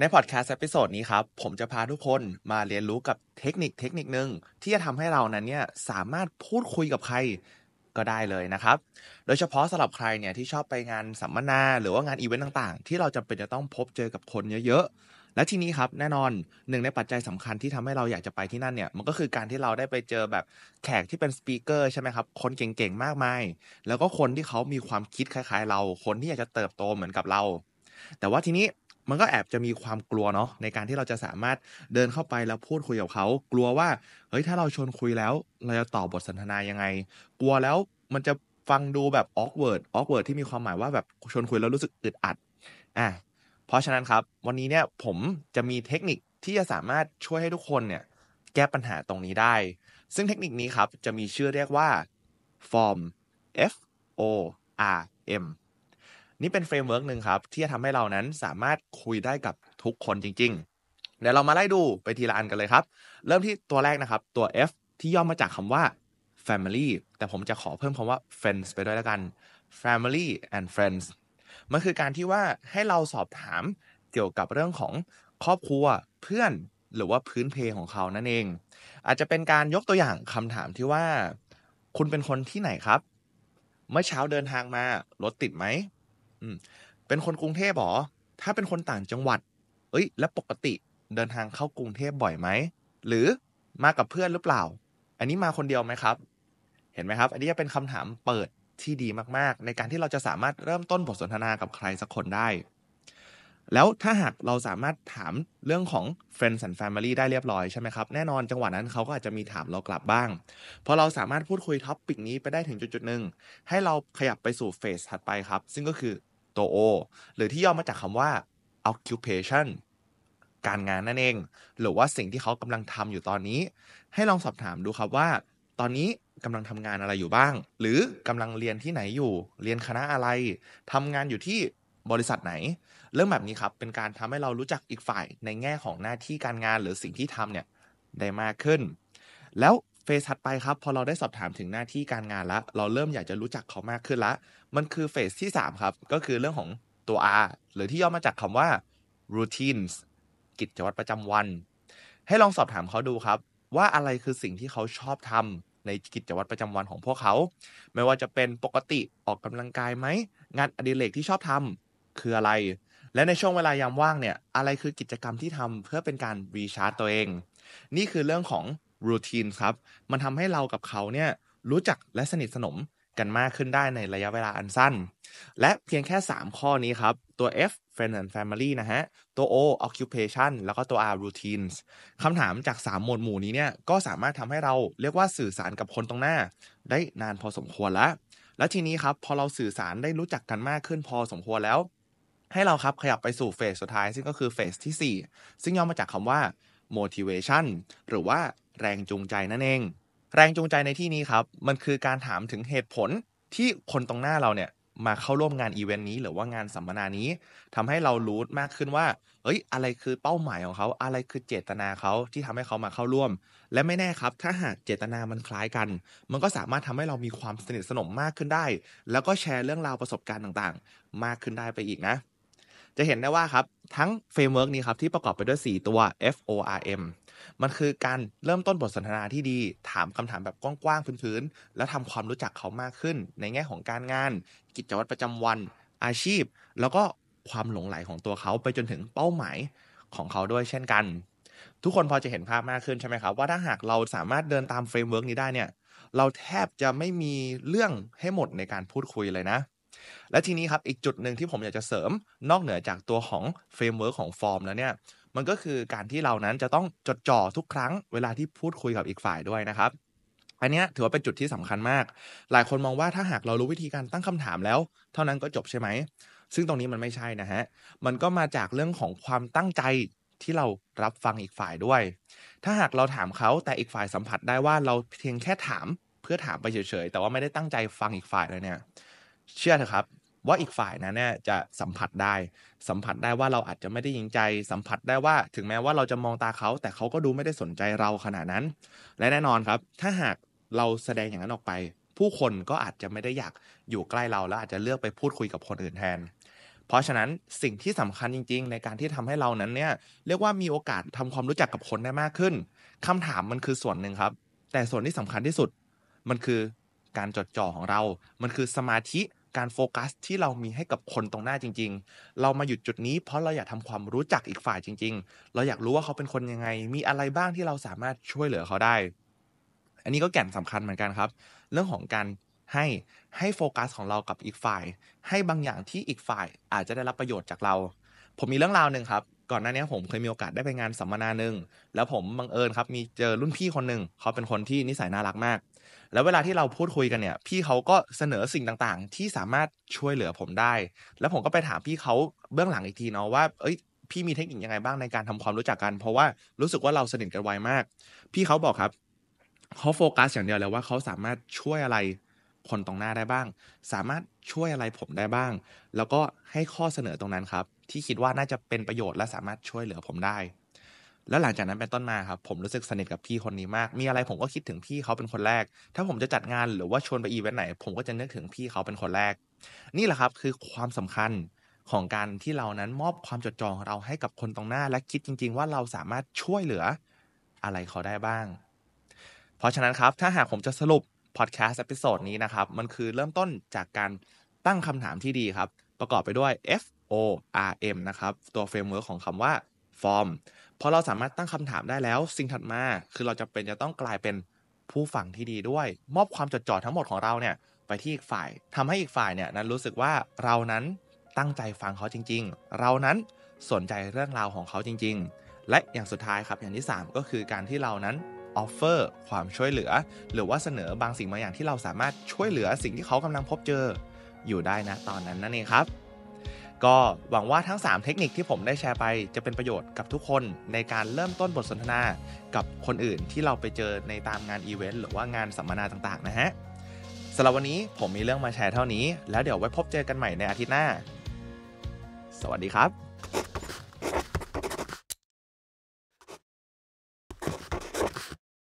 ในพอดแคสต์เอพิโซดนี้ครับ ผมจะพาทุกคนมาเรียนรู้กับเทคนิคเทคนิคหนึ่งที่จะทำให้เรานั้นเนี่ยสามารถพูดคุยกับใครก็ได้เลยนะครับ โดยเฉพาะสำหรับใครเนี่ยที่ชอบไปงานสัมมนาหรือว่างานอีเวนต์ต่าง ๆ ที่เราจำเป็นจะต้องพบเจอกับคนเยอะ ๆ และทีนี้ครับ แน่นอนหนึ่งในปัจจัยสำคัญที่ทำให้เราอยากจะไปที่นั่นเนี่ยมันก็คือการที่เราได้ไปเจอแบบแขกที่เป็นสปีกเกอร์ใช่ไหมครับคนเก่งๆมากมาย แล้วก็คนที่เขามีความคิดคล้ายๆ เรา คนที่อยากจะเติบโตเหมือนกับเรา แต่ว่าทีนี้มันก็แอบจะมีความกลัวเนาะในการที่เราจะสามารถเดินเข้าไปแล้วพูดคุยกับเขา กลัวว่าเฮ้ยถ้าเราชวนคุยแล้ว เราจะตอบบทสนทนายังไง กลัวแล้วมันจะฟังดูแบบออกเวิร์ดออกเวิร์ดที่มีความหมายว่าแบบชวนคุยแล้วรู้สึกอึดอัดอ่ะเพราะฉะนั้นครับวันนี้เนี่ยผมจะมีเทคนิคที่จะสามารถช่วยให้ทุกคนเนี่ยแก้ปัญหาตรงนี้ได้ ซึ่งเทคนิคนี้ครับจะมีชื่อเรียกว่า form F O R M นี่เป็นเฟรมเวิร์กหนึ่งครับ ที่จะทำให้เรานั้นสามารถคุยได้กับทุกคนจริง ๆ เดี๋ยวเรามาไล่ดูไปทีละอันกันเลยครับ เริ่มที่ตัวแรกนะครับตัว F ที่ย่อมาจากคำว่า family แต่ผมจะขอเพิ่มคำว่า friends ไปด้วยแล้วกัน family and friends มันคือการที่ว่าให้เราสอบถามเกี่ยวกับเรื่องของครอบครัวเพื่อนหรือว่าพื้นเพของเขานั่นเอง อาจจะเป็นการยกตัวอย่างคำถามที่ว่า คุณเป็นคนที่ไหนครับ เมื่อเช้าเดินทางมารถติดไหมเป็นคนกรุงเทพหรอ ถ้าเป็นคนต่างจังหวัด เอ้ย แล้วปกติเดินทางเข้ากรุงเทพบ่อยไหม หรือมากับเพื่อนหรือเปล่า อันนี้มาคนเดียวไหมครับ เห็นไหมครับ อันนี้จะเป็นคำถามเปิดที่ดีมากๆ ในการที่เราจะสามารถเริ่มต้นบทสนทนากับใครสักคนได้ แล้วถ้าหากเราสามารถถามเรื่องของ friends and family ได้เรียบร้อยใช่ไหมครับ แน่นอนจังหวะนั้นเขาก็อาจจะมีถามเรากลับบ้างพอเราสามารถพูดคุยท็อปปิกนี้ไปได้ถึงจุดๆหนึ่งให้เราขยับไปสู่เฟสถัดไปครับ ซึ่งก็คือตัวโอหรือที่ย่อมาจากคำว่า occupation การงานนั่นเองหรือว่าสิ่งที่เขากำลังทำอยู่ตอนนี้ ให้ลองสอบถามดูครับว่า ตอนนี้กำลังทำงานอะไรอยู่บ้าง หรือกำลังเรียนที่ไหนอยู่ เรียนคณะอะไรทำงานอยู่ที่บริษัทไหน เรื่องแบบนี้ครับเป็นการทำให้เรารู้จักอีกฝ่ายในแง่ของหน้าที่การงานหรือสิ่งที่ทำเนี่ยได้มากขึ้น แล้วเฟสถัดไปครับพอเราได้สอบถามถึงหน้าที่การงานละเราเริ่มอยากจะรู้จักเขามากขึ้นละมันคือเฟสที่3ครับก็คือเรื่องของตัว R หรือที่ย่อมาจากคำว่า routines กิจวัตรประจำวัน ให้ลองสอบถามเขาดูครับ ว่าอะไรคือสิ่งที่เขาชอบทำในกิจวัตรประจำวันของพวกเขา ไม่ว่าจะเป็นปกติออกกำลังกายไหมงานอดิเรกที่ชอบทำคืออะไร และในช่วงเวลายามว่างเนี่ยอะไรคือกิจกรรมที่ทำเพื่อเป็นการรีชาร์จตัวเอง นี่คือเรื่องของรูทีนครับ มันทำให้เรากับเขาเนี่ยรู้จักและสนิทสนมกันมากขึ้นได้ในระยะเวลาอันสั้น และเพียงแค่ 3 ข้อนี้ครับ ตัว F friend and family นะฮะ ตัว O occupation แล้วก็ตัว R routines คำถามจาก3หมวดหมู่นี้เนี่ยก็สามารถทำให้เราเรียกว่าสื่อสารกับคนตรงหน้า ได้นานพอสมควรแล้ว และทีนี้ครับ พอเราสื่อสารได้รู้จักกันมากขึ้นพอสมควรแล้ว ให้เราครับขยับไปสู่เฟสสุดท้ายซึ่งก็คือเฟสที่4 ซึ่งย่อมาจากคำว่า motivation หรือว่าแรงจูงใจนั่นเอง แรงจูงใจในที่นี้ครับ มันคือการถามถึงเหตุผลที่คนตรงหน้าเราเนี่ยมาเข้าร่วมงานอีเวนต์นี้หรือว่างานสัมมนานี้ทำให้เรารู้มากขึ้นว่าเอ้ย อะไรคือเป้าหมายของเขา อะไรคือเจตนาเขาที่ทำให้เขามาเข้าร่วม และไม่แน่ครับ ถ้าหากเจตนามันคล้ายกัน มันก็สามารถทำให้เรามีความสนิทสนมมากขึ้นได้ แล้วก็แชร์เรื่องราวประสบการณ์ต่าง ๆ มากขึ้นได้ไปอีกนะจะเห็นได้ว่าครับ ทั้งเฟรมเวิร์กนี้ครับ ที่ประกอบไปด้วย 4 ตัว FORM มันคือการเริ่มต้นบทสนทนาที่ดี ถามคำถามแบบกว้างๆพื้นๆแล้วทำความรู้จักเขามากขึ้นในแง่ของการงาน กิจวัตรประจำวัน อาชีพ แล้วก็ความหลงไหลของตัวเขาไปจนถึงเป้าหมายของเขาด้วยเช่นกัน ทุกคนพอจะเห็นภาพมากขึ้นใช่ไหมครับว่าถ้าหากเราสามารถเดินตามเฟรมเวิร์กนี้ได้เนี่ย เราแทบจะไม่มีเรื่องให้หมดในการพูดคุยเลยนะและทีนี้ครับอีกจุดหนึ่งที่ผมอยากจะเสริมนอกเหนือจากตัวของเฟรมเวิร์กของฟอร์มแล้วเนี่ยมันก็คือการที่เรานั้นจะต้องจดจ่อทุกครั้ง เวลาที่พูดคุยกับอีกฝ่ายด้วยนะครับ อันนี้ถือว่าเป็นจุดที่สำคัญมาก หลายคนมองว่าถ้าหากเรารู้วิธีการตั้งคำถามแล้ว เท่านั้นก็จบใช่ไหม ซึ่งตรงนี้มันไม่ใช่นะฮะมันก็มาจากเรื่องของความตั้งใจที่เรารับฟังอีกฝ่ายด้วย ถ้าหากเราถามเขาแต่อีกฝ่ายสัมผัสได้ว่าเราเพียงแค่ถาม เพื่อถามไปเฉยๆแต่ว่าไม่ได้ตั้งใจฟังอีกฝ่ายเลยเนี่ยเชื่อเถอะครับว่าอีกฝ่ายนั้นเนี่ยจะสัมผัสได้ สัมผัสได้ว่าเราอาจจะไม่ได้ยิงใจสัมผัสได้ว่า ถึงแม้ว่าเราจะมองตาเขา แต่เขาก็ดูไม่ได้สนใจเราขนาดนั้น และแน่นอนครับถ้าหากเราแสดงอย่างนั้นออกไป ผู้คนก็อาจจะไม่ได้อยากอยู่ใกล้เรา แล้วอาจจะเลือกไปพูดคุยกับคนอื่นแทน เพราะฉะนั้นสิ่งที่สำคัญจริงๆ ในการที่ทำให้เรานั้นเนี่ยเรียกว่ามีโอกาสทำความรู้จักกับคนได้มากขึ้น คำถามมันคือส่วนหนึ่งครับ แต่ส่วนที่สำคัญที่สุดมันคือการจดจ่อของเรา มันคือสมาธิการโฟกัสที่เรามีให้กับคนตรงหน้าจริง ๆ เรามาหยุดจุดนี้เพราะเราอยากทำความรู้จักอีกฝ่ายจริง ๆ เราอยากรู้ว่าเขาเป็นคนยังไง มีอะไรบ้างที่เราสามารถช่วยเหลือเขาได้ อันนี้ก็แก่นสำคัญเหมือนกันครับ เรื่องของการให้ให้โฟกัสของเรากับอีกฝ่าย ให้บางอย่างที่อีกฝ่ายอาจจะได้รับประโยชน์จากเรา ผมมีเรื่องราวหนึ่งครับก่อนหน้านี้ผมเคยมีโอกาสได้ไปงานสัมมนาหนึ่งแล้วผมบังเอิญครับมีเจอรุ่นพี่คนหนึ่งเขาเป็นคนที่นิสัยน่ารักมาก แล้วเวลาที่เราพูดคุยกันเนี่ย พี่เขาก็เสนอสิ่งต่างๆ ที่สามารถช่วยเหลือผมได้ แล้วผมก็ไปถามพี่เขาเบื้องหลังอีกทีเนาะว่าเอ้ยพี่มีเทคนิคยังไงบ้างในการทำความรู้จักกัน เพราะว่ารู้สึกว่าเราสนิทกันไวมาก พี่เขาบอกครับเขาโฟกัสอย่างเดียวแล้วว่าเขาสามารถช่วยอะไรคนตรงหน้าได้บ้าง สามารถช่วยอะไรผมได้บ้าง แล้วก็ให้ข้อเสนอตรงนั้นครับ ที่คิดว่าน่าจะเป็นประโยชน์และสามารถช่วยเหลือผมได้ แล้วหลังจากนั้นเป็นต้นมาครับผมรู้สึกสนิทกับพี่คนนี้มาก มีอะไรผมก็คิดถึงพี่เขาเป็นคนแรก ถ้าผมจะจัดงานหรือว่าชวนไปอีเวนต์ไหน ผมก็จะนึกถึงพี่เขาเป็นคนแรก นี่แหละครับคือความสำคัญของการที่เรานั้นมอบความจดจ่อของเราให้กับคนตรงหน้าและคิดจริง ๆ ว่าเราสามารถช่วยเหลืออะไรเขาได้บ้าง เพราะฉะนั้นครับถ้าหากผมจะสรุปพอดแคสต์เอพิโซดนี้นะครับ มันคือเริ่มต้นจากการตั้งคำถามที่ดีครับ ประกอบไปด้วย F O R M นะครับ ตัวเฟรมเวิร์กของคำว่า form พอเราสามารถตั้งคำถามได้แล้วสิ่งถัดมา คือเราจะเป็นจะต้องกลายเป็นผู้ฟังที่ดีด้วย มอบความจดจ่อทั้งหมดของเราเนี่ย ไปที่อีกฝ่ายทำให้อีกฝ่ายเนี่ยนั้นรู้สึกว่าเรานั้นตั้งใจฟังเขาจริงๆเรานั้นสนใจเรื่องราวของเขาจริง ๆ และอย่างสุดท้ายครับอย่างที่3ก็คือการที่เรานั้นออฟเฟอร์ความช่วยเหลือหรือว่าเสนอบางสิ่งบางอย่างที่เราสามารถช่วยเหลือสิ่งที่เขากำลังพบเจอ อยู่ได้นะตอนนั้นนั่นเองครับ ก็หวังว่าทั้ง3เทคนิคที่ผมได้แชร์ไป จะเป็นประโยชน์กับทุกคนในการเริ่มต้นบทสนทนา กับคนอื่นที่เราไปเจอในตามงานอีเวนต์ หรือว่างานสัมมนาต่างๆนะฮะสำหรับวันนี้ผมมีเรื่องมาแชร์เท่านี้ แล้วเดี๋ยวไว้พบเจอกันใหม่ในอาทิตย์หน้าสวัสดีครับ